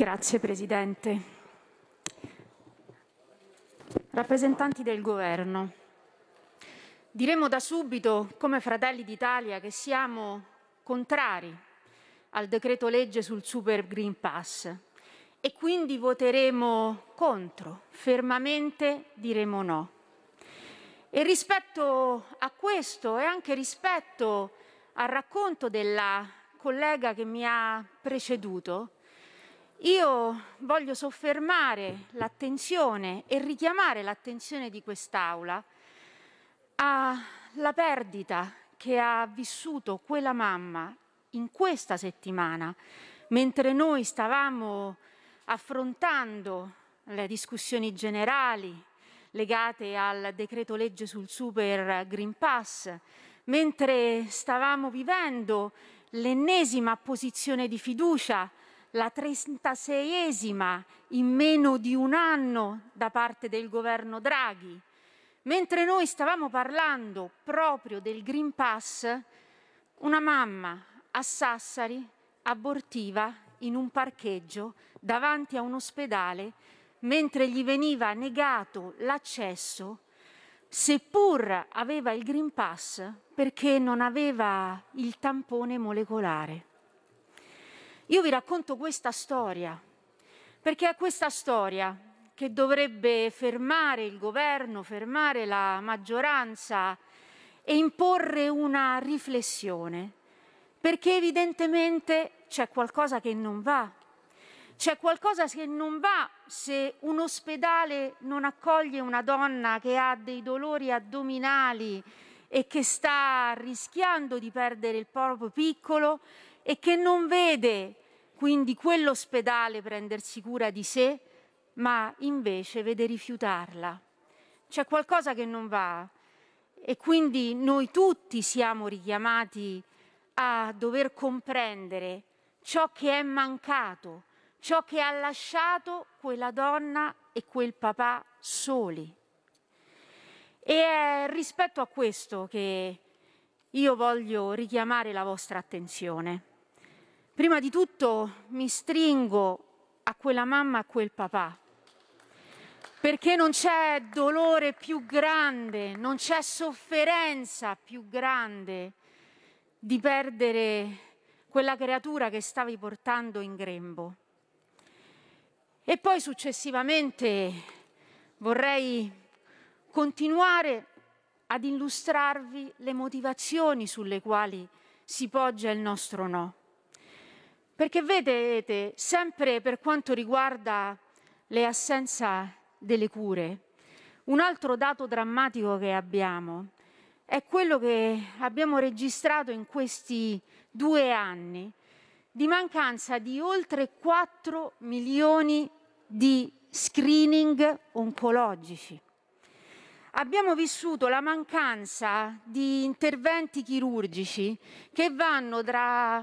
Grazie Presidente. Rappresentanti del Governo, diremo da subito, come Fratelli d'Italia, che siamo contrari al decreto legge sul Super Green Pass e quindi voteremo contro, fermamente diremo no. E rispetto a questo e anche rispetto al racconto della collega che mi ha preceduto, io voglio soffermare l'attenzione e richiamare l'attenzione di quest'Aula alla perdita che ha vissuto quella mamma in questa settimana, mentre noi stavamo affrontando le discussioni generali legate al decreto legge sul Super Green Pass, mentre stavamo vivendo l'ennesima posizione di fiducia la 36esima in meno di un anno da parte del governo Draghi. Mentre noi stavamo parlando proprio del Green Pass, una mamma a Sassari abortiva in un parcheggio davanti a un ospedale mentre gli veniva negato l'accesso, seppur aveva il Green Pass perché non aveva il tampone molecolare. Io vi racconto questa storia, perché è questa storia che dovrebbe fermare il governo, fermare la maggioranza e imporre una riflessione, perché evidentemente c'è qualcosa che non va. C'è qualcosa che non va se un ospedale non accoglie una donna che ha dei dolori addominali e che sta rischiando di perdere il proprio piccolo e che non vede quindi quell'ospedale prendersi cura di sé, ma invece vede rifiutarla. C'è qualcosa che non va e quindi noi tutti siamo richiamati a dover comprendere ciò che è mancato, ciò che ha lasciato quella donna e quel papà soli. E è rispetto a questo che io voglio richiamare la vostra attenzione. Prima di tutto mi stringo a quella mamma, a quel papà, perché non c'è dolore più grande, non c'è sofferenza più grande di perdere quella creatura che stavi portando in grembo. E poi successivamente vorrei continuare ad illustrarvi le motivazioni sulle quali si poggia il nostro no. Perché vedete, sempre per quanto riguarda l'assenza delle cure, un altro dato drammatico che abbiamo è quello che abbiamo registrato in questi due anni di mancanza di oltre 4 milioni di screening oncologici. Abbiamo vissuto la mancanza di interventi chirurgici che vanno tra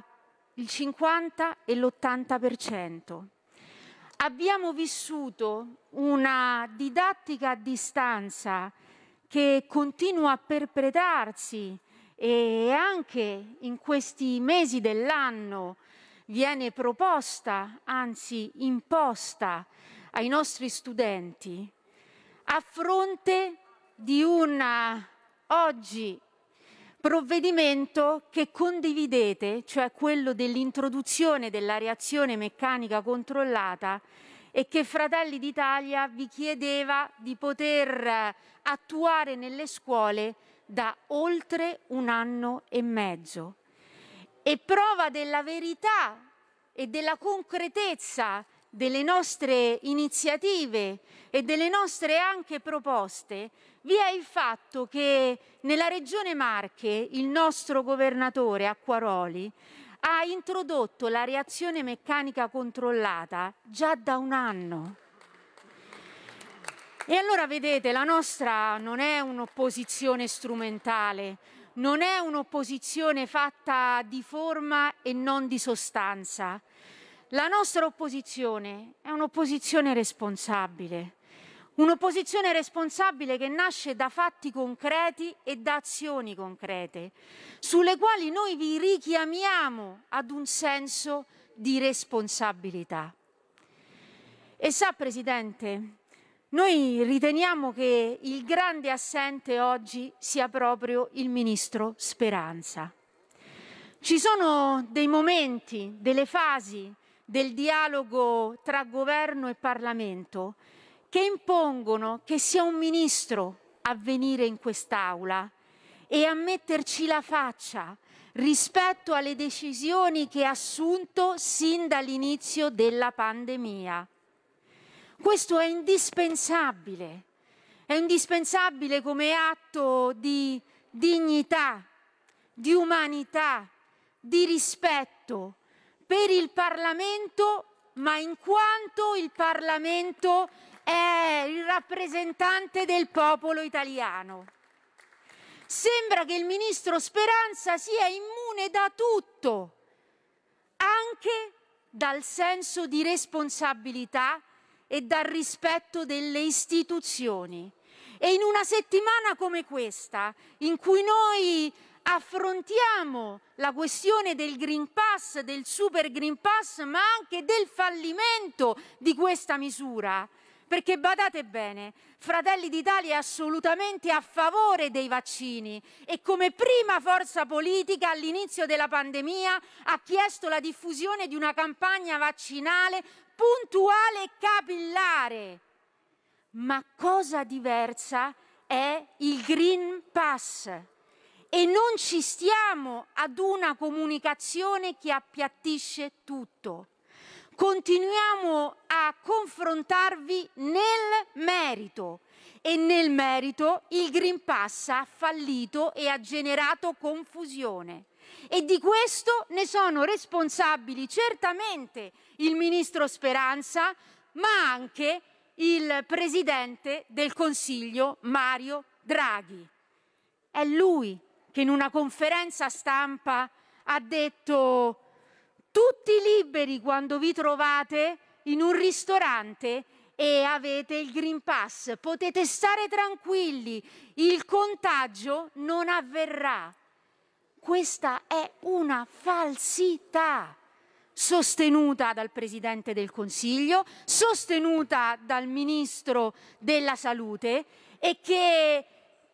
il 50 e l'80%. Abbiamo vissuto una didattica a distanza che continua a perpetrarsi e anche in questi mesi dell'anno viene proposta, anzi imposta ai nostri studenti a fronte di un oggi provvedimento che condividete, cioè quello dell'introduzione della reazione meccanica controllata e che Fratelli d'Italia vi chiedeva di poter eh, attuare nelle scuole da oltre un anno e mezzo. E prova della verità e della concretezza delle nostre iniziative e delle nostre anche proposte vi è il fatto che nella regione Marche il nostro governatore Acquaroli ha introdotto la reazione meccanica controllata già da un anno. E allora vedete, la nostra non è un'opposizione strumentale, non è un'opposizione fatta di forma e non di sostanza. La nostra opposizione è un'opposizione responsabile, un'opposizione responsabile che nasce da fatti concreti e da azioni concrete, sulle quali noi vi richiamiamo ad un senso di responsabilità. E sa, Presidente, noi riteniamo che il grande assente oggi sia proprio il Ministro Speranza. Ci sono dei momenti, delle fasi, del dialogo tra governo e Parlamento che impongono che sia un ministro a venire in quest'Aula e a metterci la faccia rispetto alle decisioni che ha assunto sin dall'inizio della pandemia. Questo è indispensabile, è indispensabile come atto di dignità, di umanità, di rispetto per il Parlamento, ma in quanto il Parlamento è il rappresentante del popolo italiano. Sembra che il ministro Speranza sia immune da tutto, anche dal senso di responsabilità e dal rispetto delle istituzioni. E in una settimana come questa, in cui noi affrontiamo la questione del Green Pass, del Super Green Pass, ma anche del fallimento di questa misura. Perché badate bene, Fratelli d'Italia è assolutamente a favore dei vaccini e come prima forza politica all'inizio della pandemia ha chiesto la diffusione di una campagna vaccinale puntuale e capillare. Ma cosa diversa è il Green Pass? e non ci stiamo ad una comunicazione che appiattisce tutto. Continuiamo a confrontarvi nel merito e nel merito il Green Pass ha fallito e ha generato confusione. E di questo ne sono responsabili certamente il ministro Speranza, ma anche il presidente del Consiglio Mario Draghi. È lui che in una conferenza stampa ha detto tutti liberi quando vi trovate in un ristorante e avete il Green Pass, potete stare tranquilli, il contagio non avverrà. Questa è una falsità sostenuta dal Presidente del Consiglio, sostenuta dal Ministro della Salute e che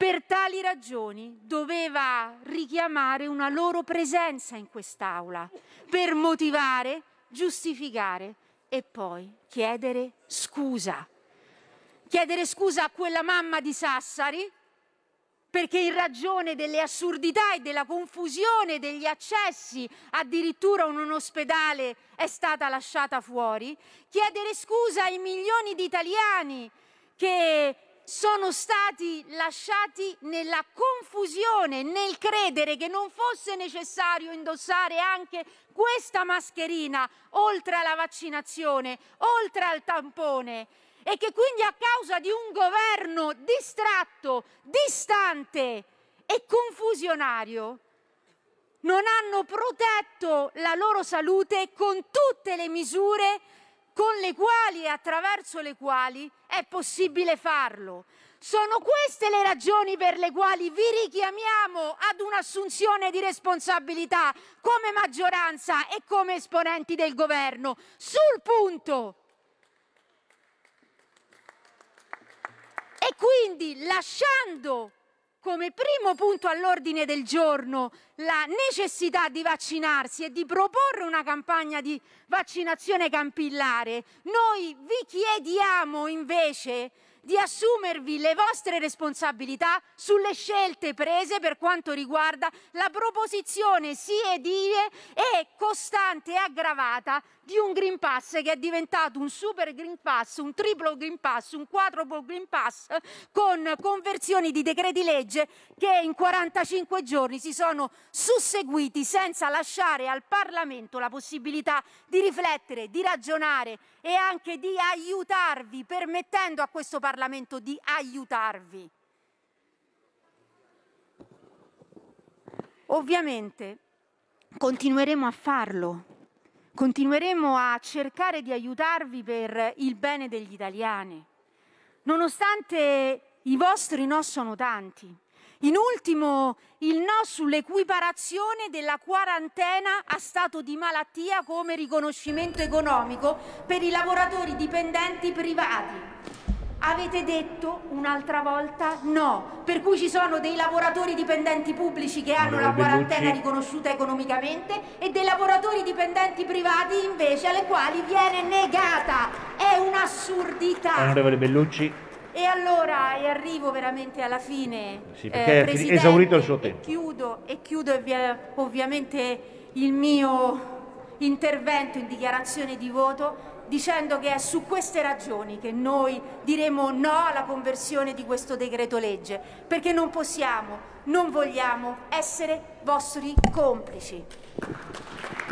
per tali ragioni doveva richiamare una loro presenza in quest'aula per motivare, giustificare e poi chiedere scusa. Chiedere scusa a quella mamma di Sassari perché in ragione delle assurdità e della confusione degli accessi addirittura in un ospedale è stata lasciata fuori, chiedere scusa ai milioni di italiani che sono stati lasciati nella confusione, nel credere che non fosse necessario indossare anche questa mascherina oltre alla vaccinazione, oltre al tampone e che quindi a causa di un governo distratto, distante e confusionario, non hanno protetto la loro salute con tutte le misure con le quali e attraverso le quali è possibile farlo. Sono queste le ragioni per le quali vi richiamiamo ad un'assunzione di responsabilità come maggioranza e come esponenti del governo sul punto. E quindi lasciando come primo punto all'ordine del giorno la necessità di vaccinarsi e di proporre una campagna di vaccinazione campillare, noi vi chiediamo invece di assumervi le vostre responsabilità sulle scelte prese per quanto riguarda la proposizione sì edile e costante e aggravata di un Green Pass che è diventato un Super Green Pass, un triplo Green Pass, un quadruplo Green Pass, con conversioni di decreti legge che in 45 giorni si sono susseguiti senza lasciare al Parlamento la possibilità di riflettere, di ragionare e anche di aiutarvi, permettendo a questo Parlamento di aiutarvi. Ovviamente continueremo a farlo Continueremo a cercare di aiutarvi per il bene degli italiani, nonostante i vostri no sono tanti. In ultimo, il no sull'equiparazione della quarantena a stato di malattia come riconoscimento economico per i lavoratori dipendenti privati. Avete detto un'altra volta no, per cui ci sono dei lavoratori dipendenti pubblici che hanno la quarantena riconosciuta economicamente e dei lavoratori dipendenti privati invece alle quali viene negata. È un'assurdità. Onorevole Bellucci. E allora e arrivo veramente alla fine. Sì, eh, perché eh, è esaurito il suo tempo. E chiudo, e chiudo ovviamente il mio intervento in dichiarazione di voto dicendo che è su queste ragioni che noi diremo no alla conversione di questo decreto legge, perché non possiamo, non vogliamo essere vostri complici.